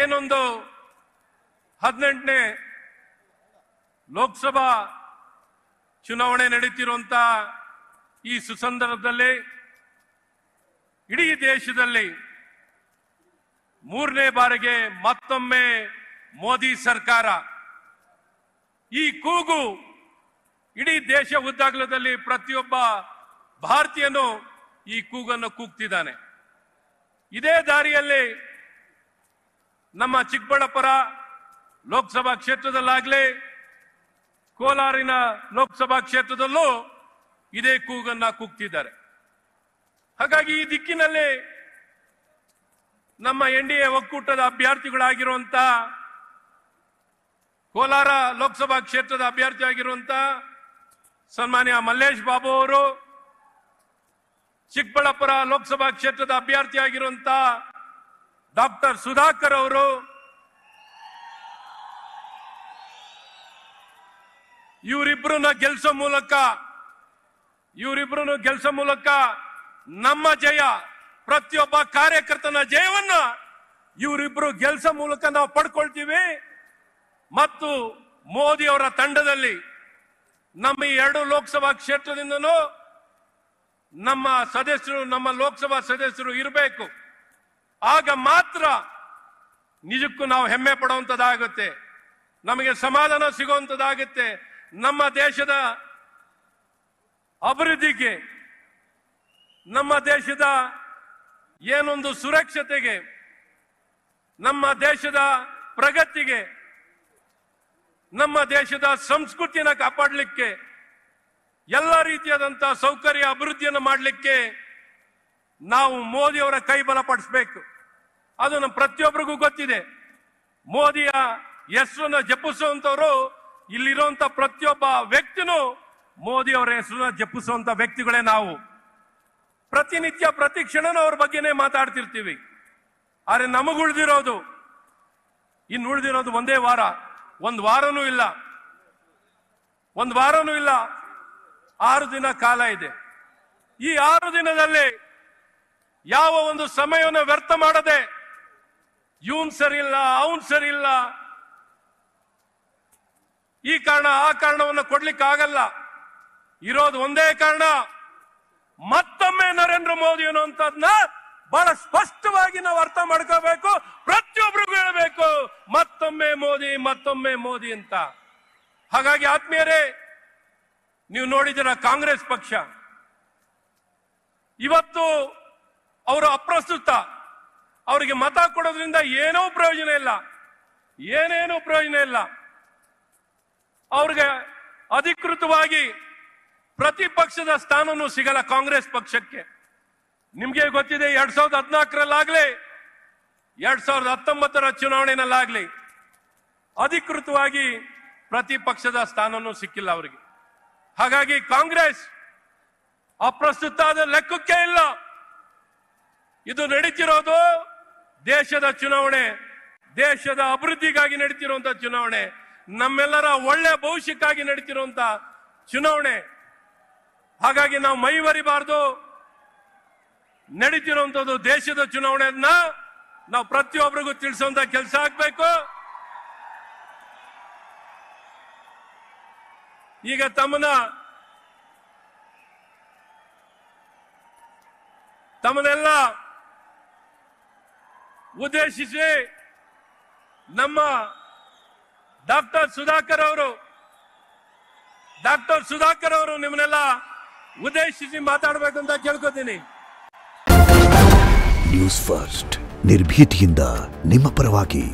ಏನೊಂದು ಹದಿನೆಂಟನೇ ಲೋಕಸಭಾ ಚುನಾವಣೆ ನಡೀತಿರುವಂತ ಈ ಸುಸಂದರ್ಭದಲ್ಲಿ ಇಡೀ ದೇಶದಲ್ಲಿ ಮೂರನೇ ಬಾರಿಗೆ ಮತ್ತೊಮ್ಮೆ ಮೋದಿ ಸರ್ಕಾರ ಈ ಕೂಗು ಇಡೀ ದೇಶ ಉದ್ದಾಗಲದಲ್ಲಿ ಪ್ರತಿಯೊಬ್ಬ ಭಾರತೀಯನು ಈ ಕೂಗನ್ನು ಕೂಗ್ತಿದ್ದಾನೆ ಇದೇ ದಾರಿಯಲ್ಲಿ ನಮ್ಮ ಚಿಕ್ಕಬಳ್ಳಾಪುರ ಲೋಕಸಭಾ ಕ್ಷೇತ್ರದಲ್ಲಾಗಲಿ ಕೋಲಾರಿನ ಲೋಕಸಭಾ ಕ್ಷೇತ್ರದಲ್ಲೂ ಇದೇ ಕೂಗನ್ನ ಕೂಗ್ತಿದ್ದಾರೆ ಹಾಗಾಗಿ ಈ ದಿಕ್ಕಿನಲ್ಲಿ ನಮ್ಮ ಎನ್ ಡಿ ಎ ಒಕ್ಕೂಟದ ಅಭ್ಯರ್ಥಿಗಳಾಗಿರುವಂತ ಕೋಲಾರ ಲೋಕಸಭಾ ಕ್ಷೇತ್ರದ ಅಭ್ಯರ್ಥಿ ಸನ್ಮಾನ್ಯ ಮಲ್ಲೇಶ್ ಬಾಬು ಅವರು ಚಿಕ್ಕಬಳ್ಳಾಪುರ ಲೋಕಸಭಾ ಕ್ಷೇತ್ರದ ಅಭ್ಯರ್ಥಿ ಡಾಕ್ಟರ್ ಸುಧಾಕರ್ ಅವರು ಇವರಿಬ್ರು ಗೆಲ್ಸೋ ಮೂಲಕ ಇವರಿಬ್ರು ಗೆಲ್ಸೋ ಮೂಲಕ ನಮ್ಮ ಜಯ ಪ್ರತಿಯೊಬ್ಬ ಕಾರ್ಯಕರ್ತನ ಜಯವನ್ನ ಇವರಿಬ್ರು ಗೆಲ್ಸ ಮೂಲಕ ನಾವು ಪಡ್ಕೊಳ್ತೀವಿ ಮತ್ತು ಮೋದಿ ಅವರ ತಂಡದಲ್ಲಿ ನಮ್ಮ ಈ ಎರಡು ಲೋಕಸಭಾ ಕ್ಷೇತ್ರದಿಂದನೂ ನಮ್ಮ ಸದಸ್ಯರು ನಮ್ಮ ಲೋಕಸಭಾ ಸದಸ್ಯರು ಇರಬೇಕು ಆಗ ಮಾತ್ರ ನಿಜಕ್ಕೂ ನಾವು ಹೆಮ್ಮೆ ಪಡುವಂಥದ್ದಾಗುತ್ತೆ ನಮಗೆ ಸಮಾಧಾನ ಸಿಗುವಂಥದ್ದಾಗುತ್ತೆ ನಮ್ಮ ದೇಶದ ಅಭಿವೃದ್ಧಿಗೆ ನಮ್ಮ ದೇಶದ ಏನೊಂದು ಸುರಕ್ಷತೆಗೆ ನಮ್ಮ ದೇಶದ ಪ್ರಗತಿಗೆ ನಮ್ಮ ದೇಶದ ಸಂಸ್ಕೃತಿಯನ್ನ ಕಾಪಾಡಲಿಕ್ಕೆ ಎಲ್ಲ ರೀತಿಯಾದಂತಹ ಸೌಕರ್ಯ ಅಭಿವೃದ್ಧಿಯನ್ನು ಮಾಡಲಿಕ್ಕೆ ನಾವು ಮೋದಿಯವರ ಕೈ ಬಲಪಡಿಸಬೇಕು ಅದು ನಮ್ಮ ಪ್ರತಿಯೊಬ್ಬರಿಗೂ ಗೊತ್ತಿದೆ ಮೋದಿಯ ಹೆಸರನ್ನ ಜಪಿಸುವಂತವರು ಇಲ್ಲಿರುವಂತ ಪ್ರತಿಯೊಬ್ಬ ವ್ಯಕ್ತಿನೂ ಮೋದಿ ಅವರ ಹೆಸರನ್ನ ಜಪಿಸುವಂತ ವ್ಯಕ್ತಿಗಳೇ ನಾವು ಪ್ರತಿನಿತ್ಯ ಪ್ರತಿ ಕ್ಷಣನೂ ಅವ್ರ ಬಗ್ಗೆನೇ ಮಾತಾಡ್ತಿರ್ತೀವಿ ಆದರೆ ಉಳಿದಿರೋದು ಇನ್ನು ಉಳಿದಿರೋದು ಒಂದೇ ವಾರ ಒಂದು ವಾರನೂ ಇಲ್ಲ ಒಂದು ವಾರನೂ ಇಲ್ಲ ಆರು ದಿನ ಕಾಲ ಇದೆ ಈ ಆರು ದಿನದಲ್ಲಿ ಯಾವ ಒಂದು ಸಮಯವನ್ನು ವ್ಯರ್ಥ ಮಾಡದೆ ಇವನ್ ಇಲ್ಲ ಅವನ್ ಸರಿಯಿಲ್ಲ ಈ ಕಾರಣ ಆ ಕಾರಣವನ್ನು ಕೊಡ್ಲಿಕ್ಕೆ ಆಗಲ್ಲ ಇರೋದು ಒಂದೇ ಕಾರಣ ಮತ್ತೊಮ್ಮೆ ನರೇಂದ್ರ ಮೋದಿ ಅನ್ನುವಂಥದ್ನ ಬಹಳ ಸ್ಪಷ್ಟವಾಗಿ ನಾವು ಅರ್ಥ ಮಾಡ್ಕೋಬೇಕು ಪ್ರತಿಯೊಬ್ಬರಿಗೂ ಹೇಳಬೇಕು ಮತ್ತೊಮ್ಮೆ ಮೋದಿ ಮತ್ತೊಮ್ಮೆ ಮೋದಿ ಅಂತ ಹಾಗಾಗಿ ಆತ್ಮೀಯರೇ ನೀವು ನೋಡಿದಿರ ಕಾಂಗ್ರೆಸ್ ಪಕ್ಷ ಇವತ್ತು ಅವರು ಅಪ್ರಸ್ತುತ ಅವರಿಗೆ ಮತ ಕೊಡೋದ್ರಿಂದ ಏನೋ ಪ್ರಯೋಜನ ಇಲ್ಲ ಏನೇನು ಪ್ರಯೋಜನ ಇಲ್ಲ ಅವ್ರಿಗೆ ಅಧಿಕೃತವಾಗಿ ಪ್ರತಿಪಕ್ಷದ ಸ್ಥಾನನೂ ಸಿಗಲ್ಲ ಕಾಂಗ್ರೆಸ್ ಪಕ್ಷಕ್ಕೆ ನಿಮ್ಗೆ ಗೊತ್ತಿದೆ ಎರಡ್ ಸಾವಿರದ ಹದಿನಾಲ್ಕರಲ್ಲಾಗ್ಲಿ ಎರಡ್ ಸಾವಿರದ ಹತ್ತೊಂಬತ್ತರ ಚುನಾವಣೆಯಲ್ಲಾಗ್ಲಿ ಅಧಿಕೃತವಾಗಿ ಪ್ರತಿಪಕ್ಷದ ಸ್ಥಾನನೂ ಸಿಕ್ಕಿಲ್ಲ ಅವರಿಗೆ ಹಾಗಾಗಿ ಕಾಂಗ್ರೆಸ್ ಅಪ್ರಸ್ತುತ ಆದ ಲೆಕ್ಕಕ್ಕೆ ಇಲ್ಲ ಇದು ನಡೀತಿರೋದು ದೇಶದ ಚುನಾವಣೆ ದೇಶದ ಅಭಿವೃದ್ಧಿಗಾಗಿ ನಡೀತಿರುವಂತಹ ಚುನಾವಣೆ ನಮ್ಮೆಲ್ಲರ ಒಳ್ಳೆ ಭವಿಷ್ಯಕ್ಕಾಗಿ ನಡೀತಿರುವಂತ ಚುನಾವಣೆ ಹಾಗಾಗಿ ನಾವು ಮೈವರಿಬಾರ್ದು ನಡೀತಿರುವಂತದ್ದು ದೇಶದ ಚುನಾವಣೆಯನ್ನ ನಾವು ಪ್ರತಿಯೊಬ್ಬರಿಗೂ ತಿಳಿಸುವಂತ ಕೆಲಸ ಆಗ್ಬೇಕು ಈಗ ತಮ್ಮನ್ನ ತಮ್ಮನೆಲ್ಲ ಉದ್ದೇಶಿಸಿ ನಮ್ಮ ಡಾಕ್ಟರ್ ಸುಧಾಕರ್ ಅವರು ಡಾಕ್ಟರ್ ಸುಧಾಕರ್ ಅವರು ನಿಮ್ಮನ್ನೆಲ್ಲ ಉದ್ದೇಶಿಸಿ ಮಾತಾಡಬೇಕು ಅಂತ ಕೇಳ್ಕೊತೀನಿ ನ್ಯೂಸ್ ಫಸ್ಟ್ ನಿರ್ಭೀತಿಯಿಂದ ನಿಮ್ಮ ಪರವಾಗಿ